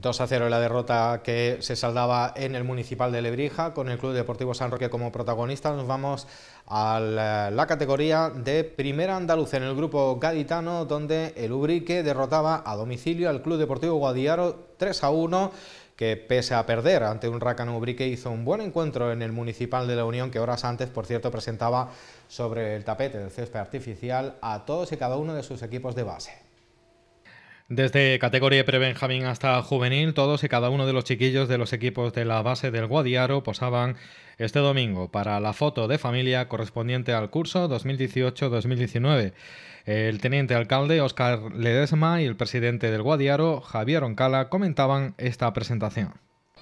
2 a 0 la derrota que se saldaba en el Municipal de Lebrija con el Club Deportivo San Roque como protagonista. Nos vamos a la, categoría de Primera Andaluza en el grupo gaditano donde el Ubrique derrotaba a domicilio al Club Deportivo Guadiaro 3 a 1 que pese a perder ante un Rakan Ubrique hizo un buen encuentro en el Municipal de la Unión que horas antes, por cierto, presentaba sobre el tapete del césped artificial a todos y cada uno de sus equipos de base. Desde categoría prebenjamín hasta juvenil, todos y cada uno de los chiquillos de los equipos de la base del Guadiaro posaban este domingo para la foto de familia correspondiente al curso 2018-2019. El teniente alcalde Óscar Ledesma y el presidente del Guadiaro, Javier Oncala, comentaban esta presentación.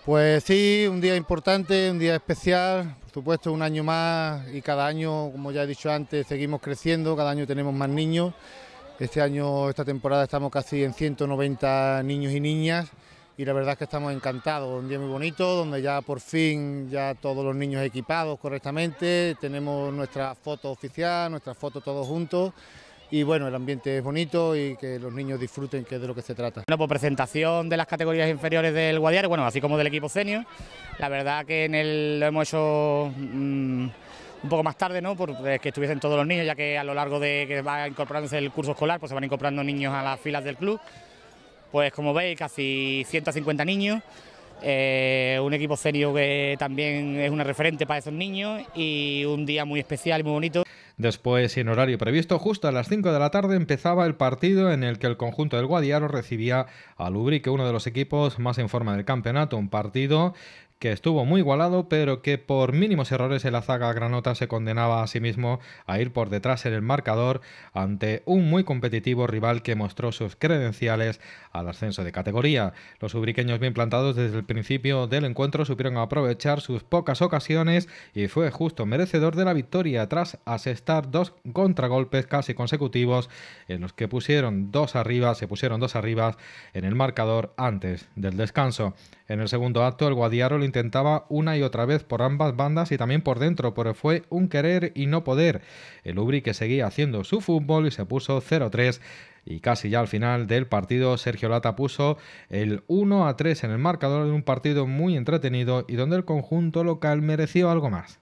Pues sí, un día importante, un día especial, por supuesto un año más y cada año, como ya he dicho antes, seguimos creciendo, cada año tenemos más niños este año, esta temporada, estamos casi en 190 niños y niñas y la verdad es que estamos encantados. Un día muy bonito, donde ya por fin ya todos los niños equipados correctamente, tenemos nuestra foto oficial, nuestra foto todos juntos y bueno, el ambiente es bonito y que los niños disfruten, que es de lo que se trata. Bueno, por presentación de las categorías inferiores del Guadiar, bueno, así como del equipo senior. La verdad que en el, lo hemos hecho... Mm, un poco más tarde, ¿no? Porque eh, que estuviesen todos los niños, ya que a lo largo de que va incorporándose el curso escolar, pues se van incorporando niños a las filas del club. Pues como veis, casi 150 niños, eh, un equipo serio que también es una referente para esos niños y un día muy especial y muy bonito. Después, y en horario previsto, justo a las 5 de la tarde empezaba el partido en el que el conjunto del Guadiaro recibía al Lubrique uno de los equipos más en forma del campeonato, un partido que estuvo muy igualado, pero que por mínimos errores en la zaga granota se condenaba a sí mismo a ir por detrás en el marcador ante un muy competitivo rival que mostró sus credenciales al ascenso de categoría. Los ubriqueños bien plantados desde el principio del encuentro supieron aprovechar sus pocas ocasiones y fue justo merecedor de la victoria tras asestar dos contragolpes casi consecutivos en los que pusieron dos arriba, se pusieron dos arriba en el marcador antes del descanso. En el segundo acto el Guadiaro intentaba una y otra vez por ambas bandas y también por dentro, pero fue un querer y no poder. El Ubri que seguía haciendo su fútbol y se puso 0-3 y casi ya al final del partido Sergio Lata puso el 1 a 3 en el marcador de un partido muy entretenido y donde el conjunto local mereció algo más.